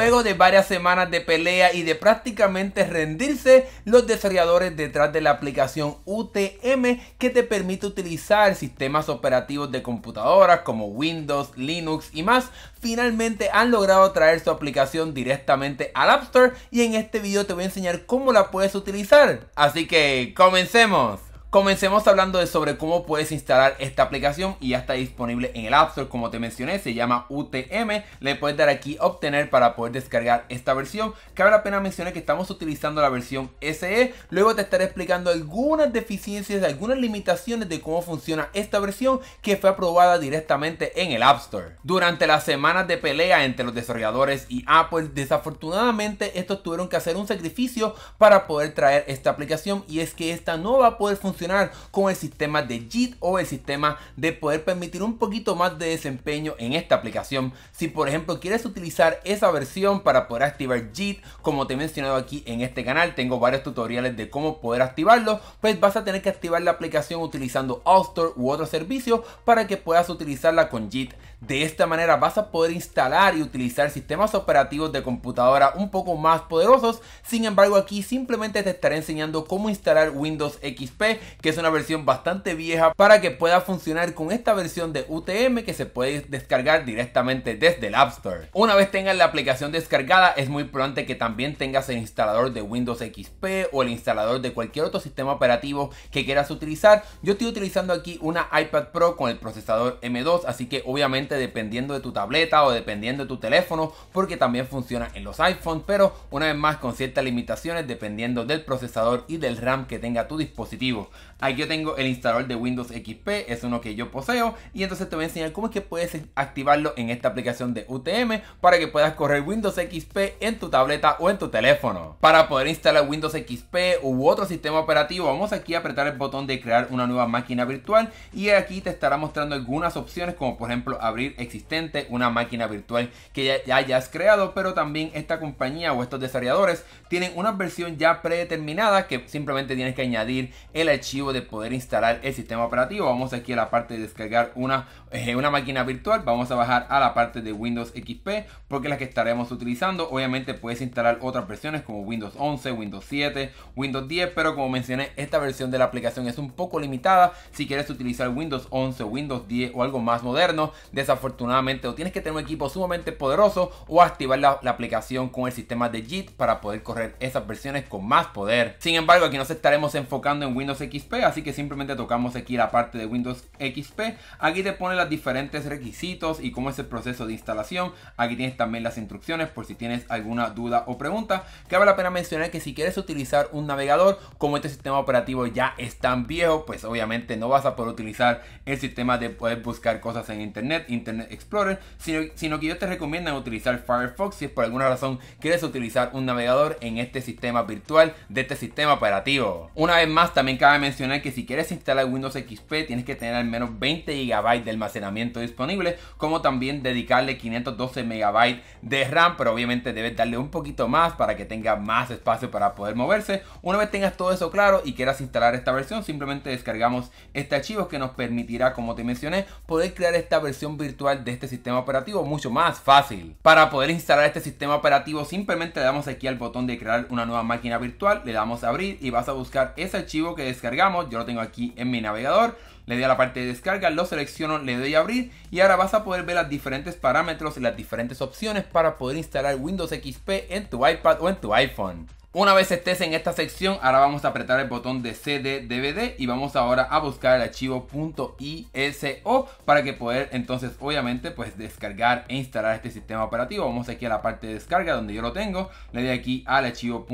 Luego de varias semanas de pelea y de prácticamente rendirse, los desarrolladores detrás de la aplicación UTM que te permite utilizar sistemas operativos de computadoras como Windows, Linux y más, finalmente han logrado traer su aplicación directamente al App Store y en este video te voy a enseñar cómo la puedes utilizar. Así que comencemos. Comencemos hablando de sobre cómo puedes instalar esta aplicación y ya está disponible en el App Store como te mencioné, se llama UTM, le puedes dar aquí obtener para poder descargar esta versión. Cabe la pena mencionar que estamos utilizando la versión SE, luego te estaré explicando algunas deficiencias, algunas limitaciones de cómo funciona esta versión que fue aprobada directamente en el App Store. Durante las semanas de pelea entre los desarrolladores y Apple, desafortunadamente estos tuvieron que hacer un sacrificio para poder traer esta aplicación y es que esta no va a poder funcionar con el sistema de JIT o el sistema de poder permitir un poquito más de desempeño en esta aplicación. Si por ejemplo quieres utilizar esa versión para poder activar JIT, como te he mencionado aquí en este canal, tengo varios tutoriales de cómo poder activarlo, pues vas a tener que activar la aplicación utilizando Store u otro servicio para que puedas utilizarla con JIT. De esta manera vas a poder instalar y utilizar sistemas operativos de computadora un poco más poderosos. Sin embargo, aquí simplemente te estaré enseñando cómo instalar Windows XP, que es una versión bastante vieja, para que pueda funcionar con esta versión de UTM que se puede descargar directamente desde el App Store. Una vez tengas la aplicación descargada, es muy importante que también tengas el instalador de Windows XP o el instalador de cualquier otro sistema operativo que quieras utilizar. Yo estoy utilizando aquí una iPad Pro con el procesador M2, así que obviamente dependiendo de tu tableta o dependiendo de tu teléfono, porque también funciona en los iPhones, pero una vez más con ciertas limitaciones dependiendo del procesador y del RAM que tenga tu dispositivo. Aquí yo tengo el instalador de Windows XP, es uno que yo poseo, y entonces te voy a enseñar cómo es que puedes activarlo en esta aplicación de UTM para que puedas correr Windows XP en tu tableta o en tu teléfono. Para poder instalar Windows XP u otro sistema operativo, vamos aquí a apretar el botón de crear una nueva máquina virtual y aquí te estará mostrando algunas opciones como por ejemplo abrir existente una máquina virtual que ya, hayas creado, pero también esta compañía o estos desarrolladores tienen una versión ya predeterminada que simplemente tienes que añadir el archivo de poder instalar el sistema operativo. Vamos aquí a la parte de descargar una, eh, una máquina virtual, vamos a bajar a la parte de Windows XP porque la que estaremos utilizando. Obviamente puedes instalar otras versiones como Windows 11, Windows 7, Windows 10, pero como mencioné, esta versión de la aplicación es un poco limitada si quieres utilizar Windows 11, Windows 10 o algo más moderno desafortunadamente o tienes que tener un equipo sumamente poderoso o activar la, aplicación con el sistema de JIT para poder correr esas versiones con más poder. Sin embargo, aquí nos estaremos enfocando en Windows XP, así que simplemente tocamos aquí la parte de Windows XP. Aquí te pone los diferentes requisitos y cómo es el proceso de instalación. Aquí tienes también las instrucciones por si tienes alguna duda o pregunta. Cabe la pena mencionar que si quieres utilizar un navegador, como este sistema operativo ya es tan viejo, pues obviamente no vas a poder utilizar el sistema de poder buscar cosas en internet Internet Explorer, sino, que yo te recomiendo utilizar Firefox si es por alguna razón quieres utilizar un navegador en este sistema virtual de este sistema operativo. Una vez más, también cabe mencionar que si quieres instalar Windows XP tienes que tener al menos 20 GB de almacenamiento disponible, como también dedicarle 512 megabytes de RAM, pero obviamente debes darle un poquito más para que tenga más espacio para poder moverse. Una vez tengas todo eso claro y quieras instalar esta versión, simplemente descargamos este archivo que nos permitirá, como te mencioné, poder crear esta versión virtual de este sistema operativo mucho más fácil. Para poder instalar este sistema operativo simplemente le damos aquí al botón de crear una nueva máquina virtual, le damos a abrir y vas a buscar ese archivo que descargamos, yo lo tengo aquí en mi navegador, le doy a la parte de descarga, lo selecciono, le doy a abrir y ahora vas a poder ver los diferentes parámetros y las diferentes opciones para poder instalar Windows XP en tu iPad o en tu iPhone. Una vez estés en esta sección, ahora vamos a apretar el botón de CD DVD y vamos ahora a buscar el archivo .iso para que poder entonces obviamente pues descargar e instalar este sistema operativo. Vamos aquí a la parte de descarga donde yo lo tengo, le doy aquí al archivo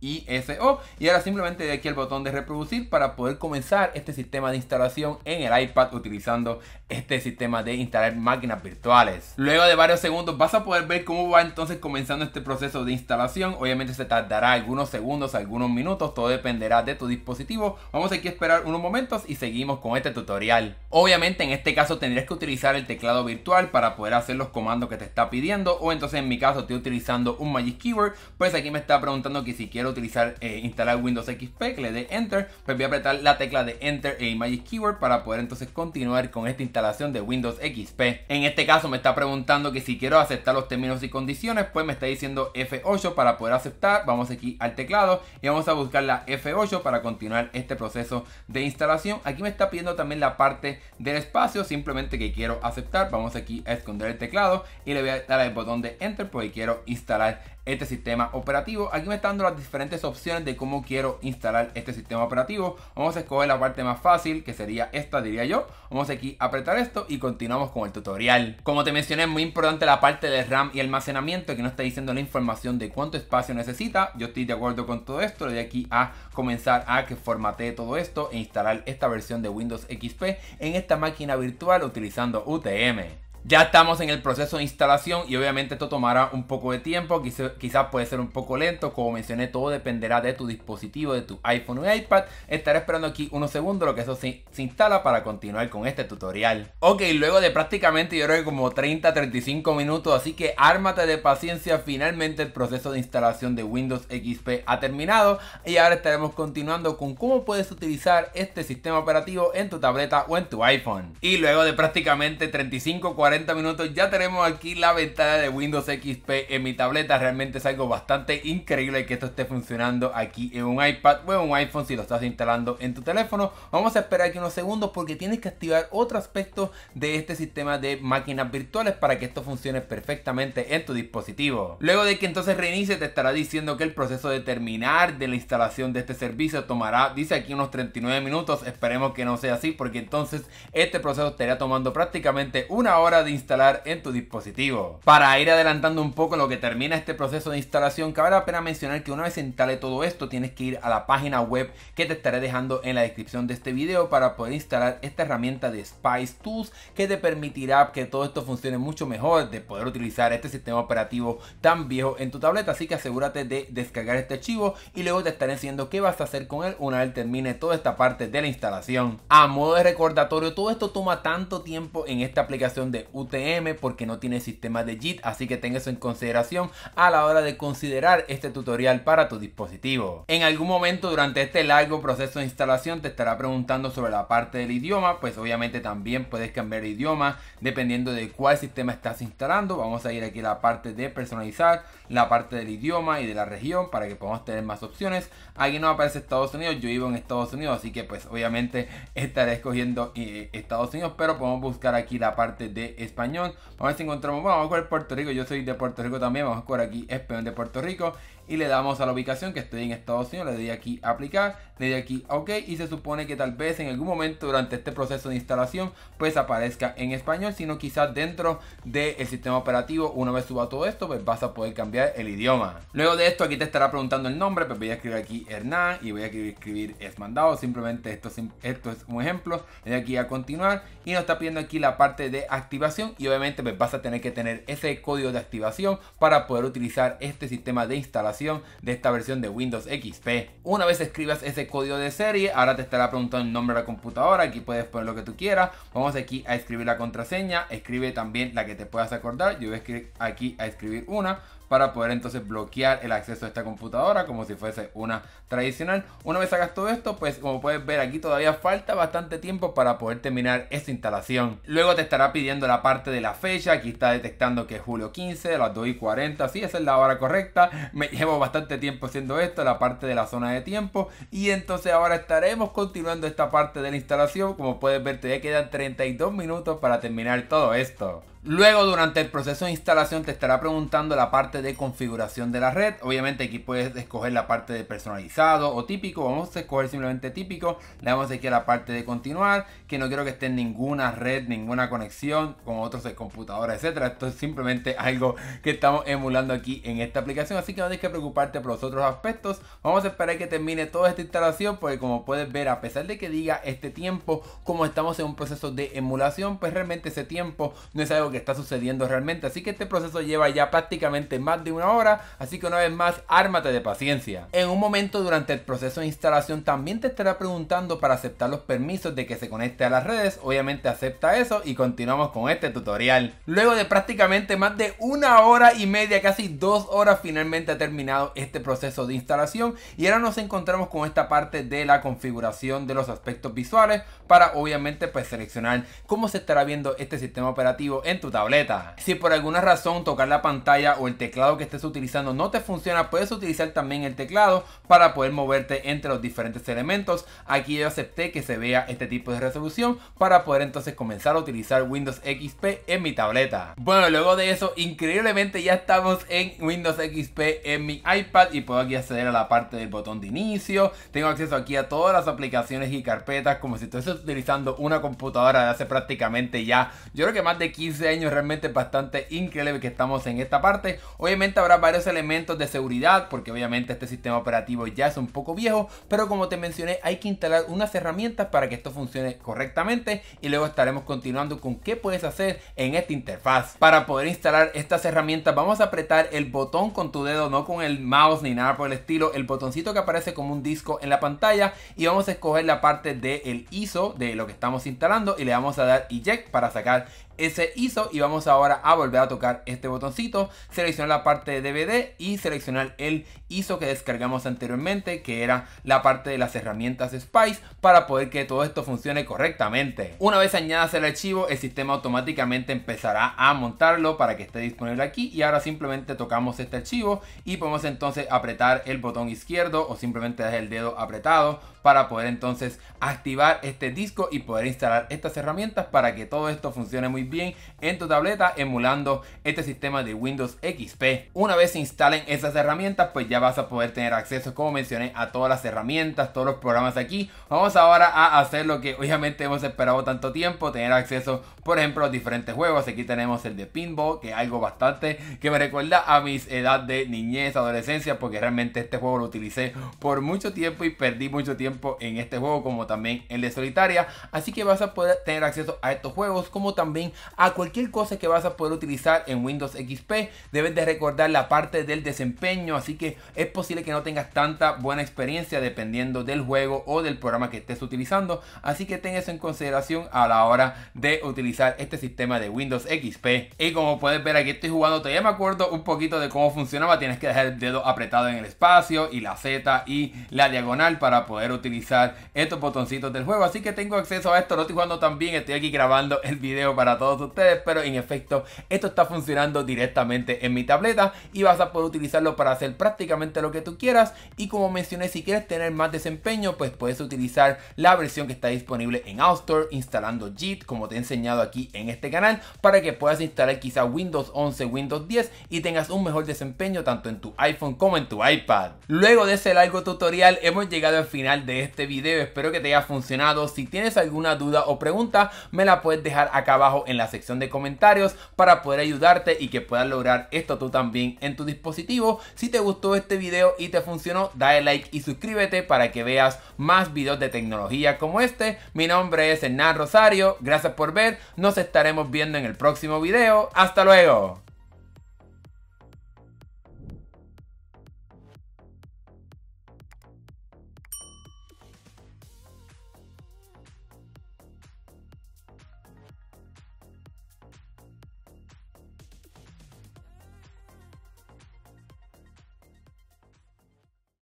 ISO y ahora simplemente de aquí el botón de reproducir para poder comenzar este sistema de instalación en el iPad utilizando este sistema de instalar máquinas virtuales. Luego de varios segundos vas a poder ver cómo va entonces comenzando este proceso de instalación. Obviamente se tardará algunos segundos, algunos minutos, todo dependerá de tu dispositivo. Vamos aquí a esperar unos momentos y seguimos con este tutorial. Obviamente en este caso tendrías que utilizar el teclado virtual para poder hacer los comandos que te está pidiendo o entonces en mi caso estoy utilizando un Magic Keyword, pues aquí me está preguntando que si quiero utilizar, eh, instalar Windows XP, que le dé Enter, pues voy a apretar la tecla de Enter e Magic Keyword para poder entonces continuar con esta instalación de Windows XP. En este caso me está preguntando que si quiero aceptar los términos y condiciones, pues me está diciendo F8 para poder aceptar. Vamos aquí al teclado y vamos a buscar la F8 para continuar este proceso de instalación. Aquí me está pidiendo también la parte del espacio, simplemente que quiero aceptar. Vamos aquí a esconder el teclado y le voy a dar el botón de Enter porque quiero instalar este sistema operativo. Aquí me están dando las diferentes opciones de cómo quiero instalar este sistema operativo. Vamos a escoger la parte más fácil, que sería esta, diría yo. Vamos aquí a apretar esto y continuamos con el tutorial. Como te mencioné, es muy importante la parte de RAM y almacenamiento, que no está diciendo la información de cuánto espacio necesita. Yo estoy de acuerdo con todo esto. Le doy aquí a comenzar a que formatee todo esto e instalar esta versión de Windows XP en esta máquina virtual utilizando UTM. Ya estamos en el proceso de instalación y obviamente esto tomará un poco de tiempo, quizás puede ser un poco lento, como mencioné todo dependerá de tu dispositivo, de tu iPhone o iPad. Estaré esperando aquí unos segundos lo que eso se, instala para continuar con este tutorial. Ok, luego de prácticamente yo creo que como 30-35 minutos, así que ármate de paciencia, finalmente el proceso de instalación de Windows XP ha terminado y ahora estaremos continuando con cómo puedes utilizar este sistema operativo en tu tableta o en tu iPhone. Y luego de prácticamente 35-40 40 minutos ya tenemos aquí la ventana de Windows XP en mi tableta. Realmente es algo bastante increíble que esto esté funcionando aquí en un iPad o en un iPhone si lo estás instalando en tu teléfono. Vamos a esperar aquí unos segundos porque tienes que activar otro aspecto de este sistema de máquinas virtuales para que esto funcione perfectamente en tu dispositivo. Luego de que entonces reinicie te estará diciendo que el proceso de terminar de la instalación de este servicio tomará, dice aquí unos 39 minutos. Esperemos que no sea así porque entonces este proceso estaría tomando prácticamente una hora de instalar en tu dispositivo. Para ir adelantando un poco lo que termina este proceso de instalación, cabe la pena mencionar que una vez instale todo esto, tienes que ir a la página web que te estaré dejando en la descripción de este video para poder instalar esta herramienta de Spice Tools que te permitirá que todo esto funcione mucho mejor, de poder utilizar este sistema operativo tan viejo en tu tableta. Así que asegúrate de descargar este archivo y luego te estaré enseñando qué vas a hacer con él una vez termine toda esta parte de la instalación. A modo de recordatorio, todo esto toma tanto tiempo en esta aplicación de UTM porque no tiene sistema de JIT, así que ten eso en consideración a la hora de considerar este tutorial para tu dispositivo. En algún momento durante este largo proceso de instalación te estará preguntando sobre la parte del idioma, pues obviamente también puedes cambiar el idioma dependiendo de cuál sistema estás instalando. Vamos a ir aquí a la parte de personalizar, la parte del idioma y de la región para que podamos tener más opciones. Aquí no aparece Estados Unidos, yo vivo en Estados Unidos, así que pues obviamente estaré escogiendo eh, Estados Unidos, pero podemos buscar aquí la parte de español. Vamos a ver si encontramos, vamos a jugar Puerto Rico, yo soy de Puerto Rico también, vamos a jugar aquí español de Puerto Rico y le damos a la ubicación que estoy en Estados Unidos, le doy aquí aplicar, le doy aquí ok y se supone que tal vez en algún momento durante este proceso de instalación pues aparezca en español, sino quizás dentro del sistema operativo una vez suba todo esto pues vas a poder cambiar el idioma. Luego de esto aquí te estará preguntando el nombre, pues voy a escribir aquí Hernán y voy a escribir, escribir es mandado, simplemente esto, esto es un ejemplo, le doy aquí a continuar y nos está pidiendo aquí la parte de activación y obviamente pues vas a tener que tener ese código de activación para poder utilizar este sistema de instalación de esta versión de Windows XP. Una vez escribas ese código de serie, ahora te estará preguntando el nombre de la computadora, aquí puedes poner lo que tú quieras. Vamos aquí a escribir la contraseña, escribe también la que te puedas acordar, yo voy a escribir aquí a escribir una para poder entonces bloquear el acceso a esta computadora como si fuese una tradicional. Una vez hagas todo esto, pues como puedes ver aquí todavía falta bastante tiempo para poder terminar esta instalación. Luego te estará pidiendo la parte de la fecha, aquí está detectando que es julio 15, a las 2 y 40, sí, esa es la hora correcta. Me llevo bastante tiempo haciendo esto, la parte de la zona de tiempo y entonces ahora estaremos continuando esta parte de la instalación. Como puedes ver, todavía quedan 32 minutos para terminar todo esto. Luego, durante el proceso de instalación, te estará preguntando la parte de configuración de la red. Obviamente, aquí puedes escoger la parte de personalizado o típico. Vamos a escoger simplemente típico. Le damos aquí a la parte de continuar, que no quiero que esté en ninguna red, ninguna conexión con otros computadores, etcétera. Esto es simplemente algo que estamos emulando aquí en esta aplicación. Así que no tienes que preocuparte por los otros aspectos. Vamos a esperar que termine toda esta instalación, porque como puedes ver, a pesar de que diga este tiempo, como estamos en un proceso de emulación, pues realmente ese tiempo no es algo que está sucediendo realmente. Así que este proceso lleva ya prácticamente más de una hora, así que una vez más, ármate de paciencia. En un momento durante el proceso de instalación también te estará preguntando para aceptar los permisos de que se conecte a las redes, obviamente acepta eso y continuamos con este tutorial. Luego de prácticamente más de una hora y media, casi dos horas, finalmente ha terminado este proceso de instalación y ahora nos encontramos con esta parte de la configuración de los aspectos visuales para obviamente pues seleccionar cómo se estará viendo este sistema operativo en tu tableta. Si por alguna razón tocar la pantalla o el teclado que estés utilizando no te funciona, puedes utilizar también el teclado para poder moverte entre los diferentes elementos. Aquí yo acepté que se vea este tipo de resolución para poder entonces comenzar a utilizar Windows XP en mi tableta. Bueno, luego de eso, increíblemente ya estamos en Windows XP en mi iPad y puedo aquí acceder a la parte del botón de inicio. Tengo acceso aquí a todas las aplicaciones y carpetas como si estuviese utilizando una computadora de hace prácticamente ya, yo creo que más de 15 realmente bastante increíble que estamos en esta parte. Obviamente habrá varios elementos de seguridad porque obviamente este sistema operativo ya es un poco viejo, pero como te mencioné hay que instalar unas herramientas para que esto funcione correctamente y luego estaremos continuando con qué puedes hacer en esta interfaz. Para poder instalar estas herramientas vamos a apretar el botón con tu dedo, no con el mouse ni nada por el estilo, el botoncito que aparece como un disco en la pantalla y vamos a escoger la parte del de ISO de lo que estamos instalando y le vamos a dar eject para sacar ese ISO y vamos ahora a volver a tocar este botoncito, seleccionar la parte de DVD y seleccionar el ISO que descargamos anteriormente, que era la parte de las herramientas Spice para poder que todo esto funcione correctamente. Una vez añadas el archivo, el sistema automáticamente empezará a montarlo para que esté disponible aquí y ahora simplemente tocamos este archivo y podemos entonces apretar el botón izquierdo o simplemente dejar el dedo apretado para poder entonces activar este disco y poder instalar estas herramientas para que todo esto funcione muy bien en tu tableta emulando este sistema de Windows XP. Una vez se instalen esas herramientas pues ya vas a poder tener acceso como mencioné a todas las herramientas, todos los programas aquí. Vamos ahora a hacer lo que obviamente hemos esperado tanto tiempo, tener acceso por ejemplo a diferentes juegos. Aquí tenemos el de pinball que es algo bastante que me recuerda a mis edad de niñez, adolescencia porque realmente este juego lo utilicé por mucho tiempo y perdí mucho tiempo en este juego como también el de solitaria. Así que vas a poder tener acceso a estos juegos como también a cualquier cosa que vas a poder utilizar en Windows XP. Debes de recordar la parte del desempeño, así que es posible que no tengas tanta buena experiencia dependiendo del juego o del programa que estés utilizando. Así que ten eso en consideración a la hora de utilizar este sistema de Windows XP. Y como puedes ver aquí estoy jugando, todavía me acuerdo un poquito de cómo funcionaba. Tienes que dejar el dedo apretado en el espacio y la Z y la diagonal para poder utilizar utilizar estos botoncitos del juego. Así que tengo acceso a esto, lo estoy jugando también, estoy aquí grabando el video para todos ustedes, pero en efecto esto está funcionando directamente en mi tableta y vas a poder utilizarlo para hacer prácticamente lo que tú quieras. Y como mencioné, si quieres tener más desempeño, pues puedes utilizar la versión que está disponible en App instalando JIT, como te he enseñado aquí en este canal, para que puedas instalar quizás Windows 11, Windows 10 y tengas un mejor desempeño tanto en tu iPhone como en tu iPad. Luego de ese largo tutorial, hemos llegado al final de este video. Espero que te haya funcionado. Si tienes alguna duda o pregunta, me la puedes dejar acá abajo en la sección de comentarios para poder ayudarte y que puedas lograr esto tú también en tu dispositivo. Si te gustó este video y te funcionó, dale like y suscríbete para que veas más videos de tecnología como este. Mi nombre es Hernán Rosario. Gracias por ver. Nos estaremos viendo en el próximo video. ¡Hasta luego!